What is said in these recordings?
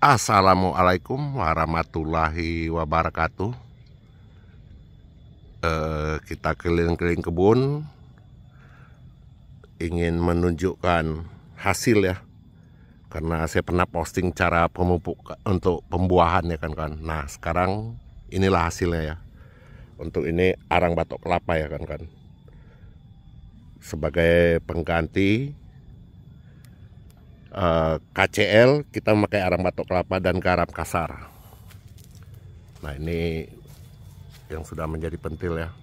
Assalamualaikum warahmatullahi wabarakatuh eh, Kita keliling-keliling kebun Ingin menunjukkan hasil ya Karena saya pernah posting cara pemupuk untuk pembuahan ya kan kan Nah sekarang inilah hasilnya ya Untuk ini arang batok kelapa ya kan kan Sebagai pengganti Eh, KCL kita memakai arang batok kelapa dan garam kasar nah ini yang sudah menjadi pentil ya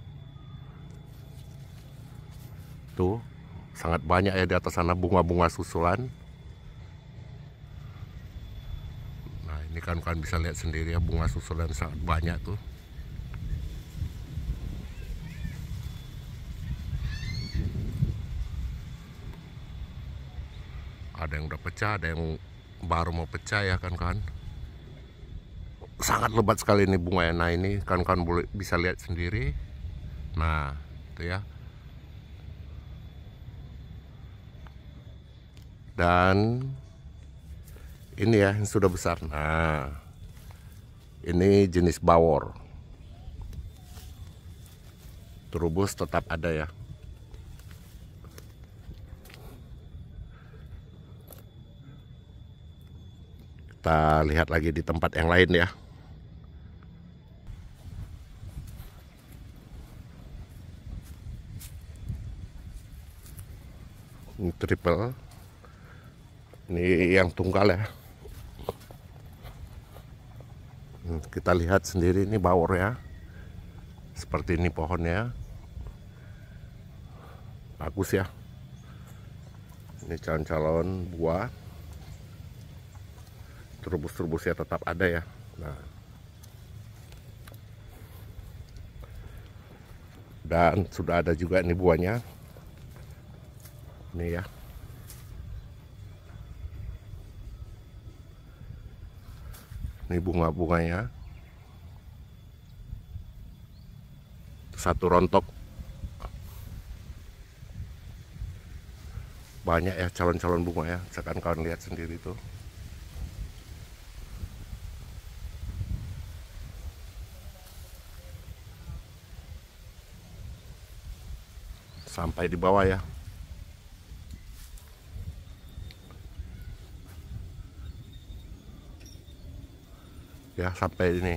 tuh sangat banyak ya di atas sana bunga-bunga susulan nah ini kan kan bisa lihat sendiri ya bunga susulan sangat banyak tuh ada yang udah pecah ada yang baru mau pecah ya kan kan sangat lebat sekali ini bunga ya, nah ini kan kan boleh bisa lihat sendiri nah itu ya dan ini ya yang sudah besar nah ini jenis bawor terubus tetap ada ya kita lihat lagi di tempat yang lain ya ini triple ini yang tunggal ya hmm, kita lihat sendiri ini bawor ya seperti ini pohonnya bagus ya ini calon-calon buah rebus-rebusnya tetap ada ya nah dan sudah ada juga ini buahnya ini ya ini bunga-bunganya satu rontok banyak ya calon-calon bunga ya misalkan kalian lihat sendiri tuh sampai di bawah ya ya sampai ini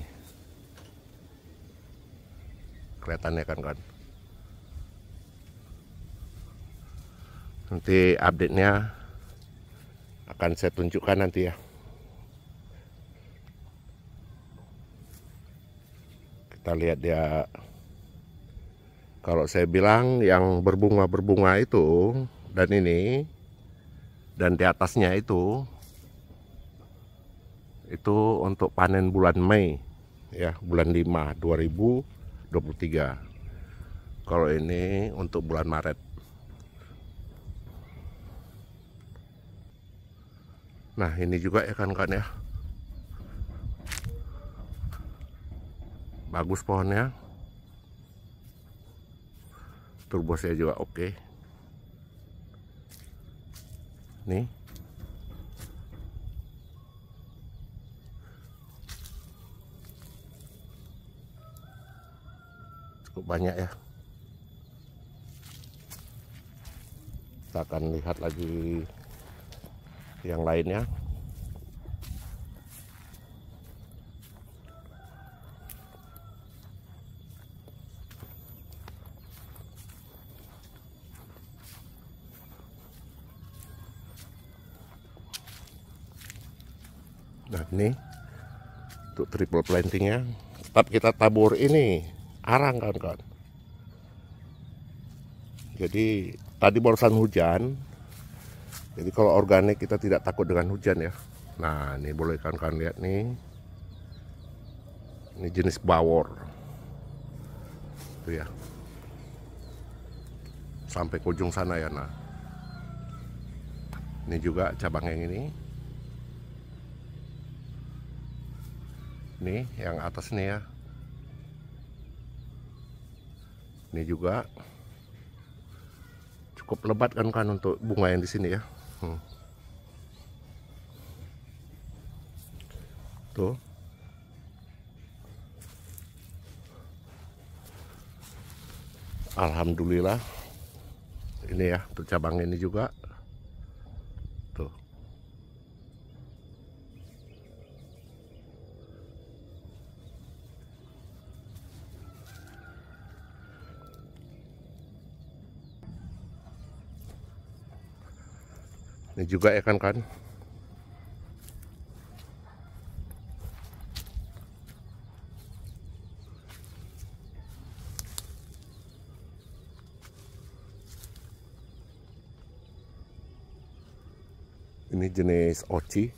kelihatannya kan kan nanti update nya akan saya tunjukkan nanti ya kita lihat dia kalau saya bilang yang berbunga-berbunga itu dan ini dan di atasnya itu itu untuk panen bulan Mei ya bulan 5 2023 kalau ini untuk bulan Maret nah ini juga ya kan kan ya bagus pohonnya turbo saya juga oke okay. nih cukup banyak ya kita akan lihat lagi yang lainnya nah ini untuk triple plantingnya tetap kita tabur ini arang kan kan. jadi tadi barusan hujan jadi kalau organik kita tidak takut dengan hujan ya nah ini boleh kawan-kawan lihat nih ini jenis bawor itu ya sampai ke ujung sana ya nah ini juga cabang yang ini nih yang atas nih ya ini juga cukup lebat kan kan untuk bunga yang di sini ya hmm. tuh Alhamdulillah ini ya untuk cabang ini juga ini juga ikan ya kan ini jenis oci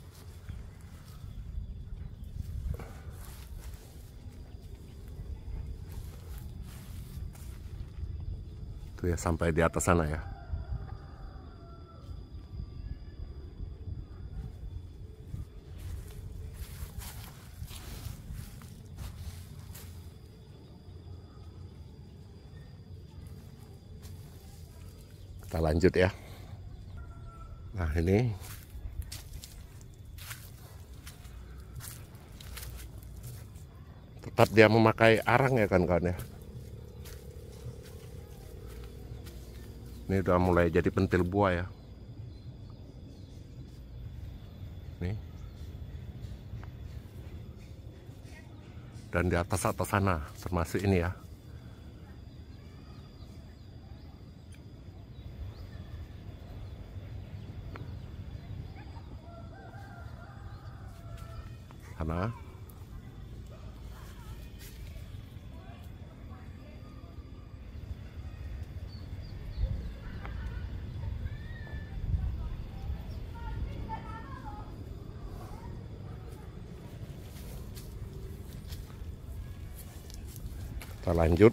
tuh ya sampai di atas sana ya kita lanjut ya nah ini tetap dia memakai arang ya kan kawan ya ini udah mulai jadi pentil buah ya nih dan di atas atas sana nah, termasuk ini ya kita lanjut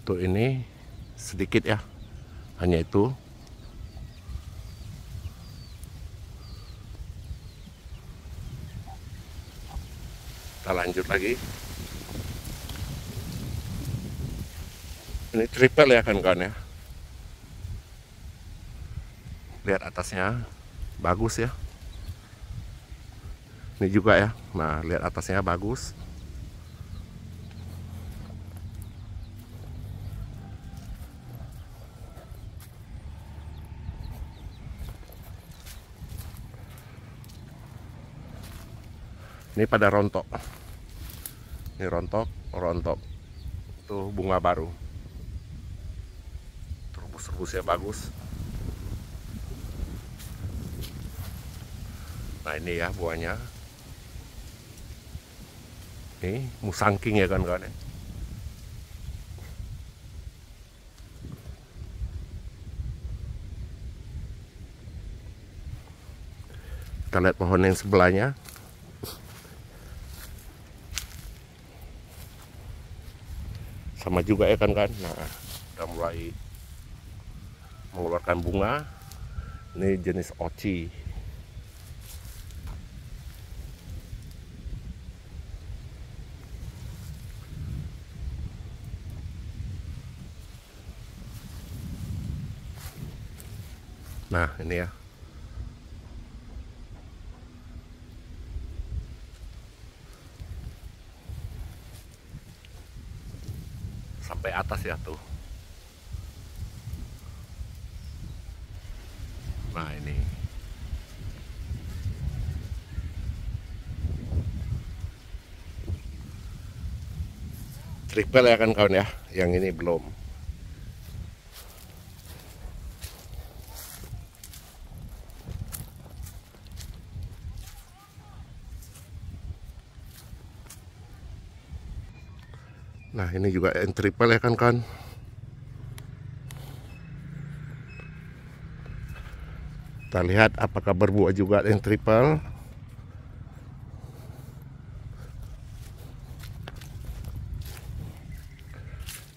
untuk ini sedikit ya hanya itu kita lanjut lagi ini triple ya kawan-kawan ya lihat atasnya bagus ya ini juga ya nah lihat atasnya bagus ini pada rontok ini rontok rontok tuh bunga baru rebus-rebusnya bagus nah ini ya buahnya ini musangking ya kan kawan ya kita lihat pohon yang sebelahnya sama juga ya kan kan nah udah mulai mengeluarkan bunga ini jenis oci nah ini ya atas ya tuh nah ini triple ya kan kawan ya yang ini belum Nah ini juga entripel ya kan kan Kita lihat apakah berbuah juga triple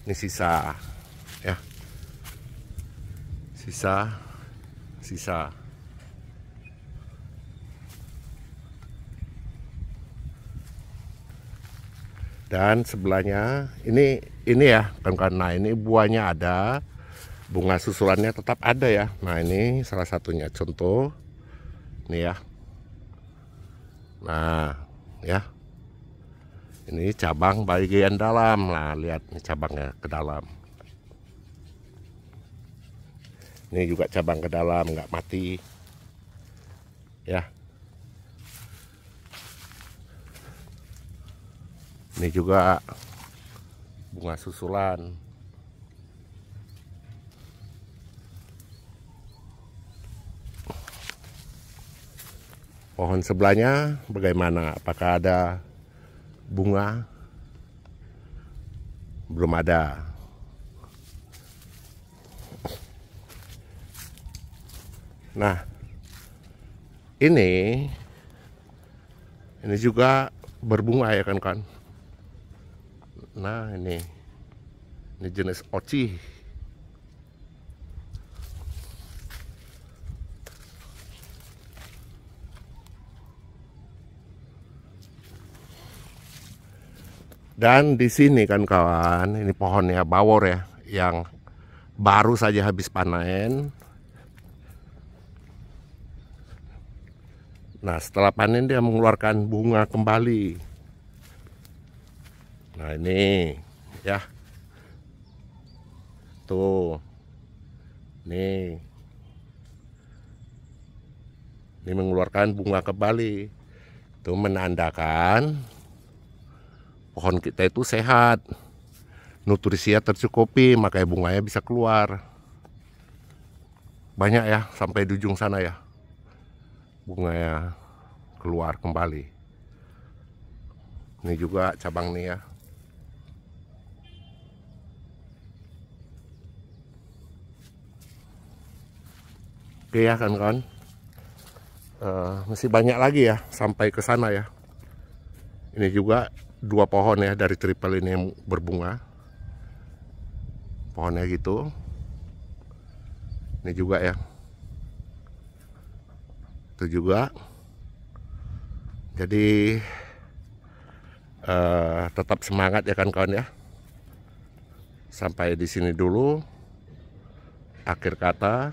Ini sisa ya Sisa Sisa dan sebelahnya ini ini ya kan karena ini buahnya ada bunga susulannya tetap ada ya nah ini salah satunya contoh ini ya nah ya ini cabang bagian dalam lah lihat ini cabangnya ke dalam ini juga cabang ke dalam nggak mati ya ini juga bunga susulan pohon sebelahnya bagaimana apakah ada bunga belum ada nah ini ini juga berbunga ya kan kan Nah ini Ini jenis oci Dan di sini kan kawan, ini pohonnya bawor ya, yang baru saja habis panen. Nah setelah panen dia mengeluarkan bunga kembali. Nah ini ya. Tuh. Nih. Ini mengeluarkan bunga kembali. Itu menandakan pohon kita itu sehat. Nutrisinya tercukupi, makanya bunganya bisa keluar. Banyak ya sampai di ujung sana ya. Bunganya keluar kembali. Ini juga cabang nih ya. Oke ya kawan-kawan. Uh, eh, masih banyak lagi ya sampai ke sana ya. Ini juga dua pohon ya dari triple ini yang berbunga. Pohonnya gitu. Ini juga ya. Itu juga. Jadi uh, tetap semangat ya kan, kawan ya. Sampai di sini dulu. Akhir kata.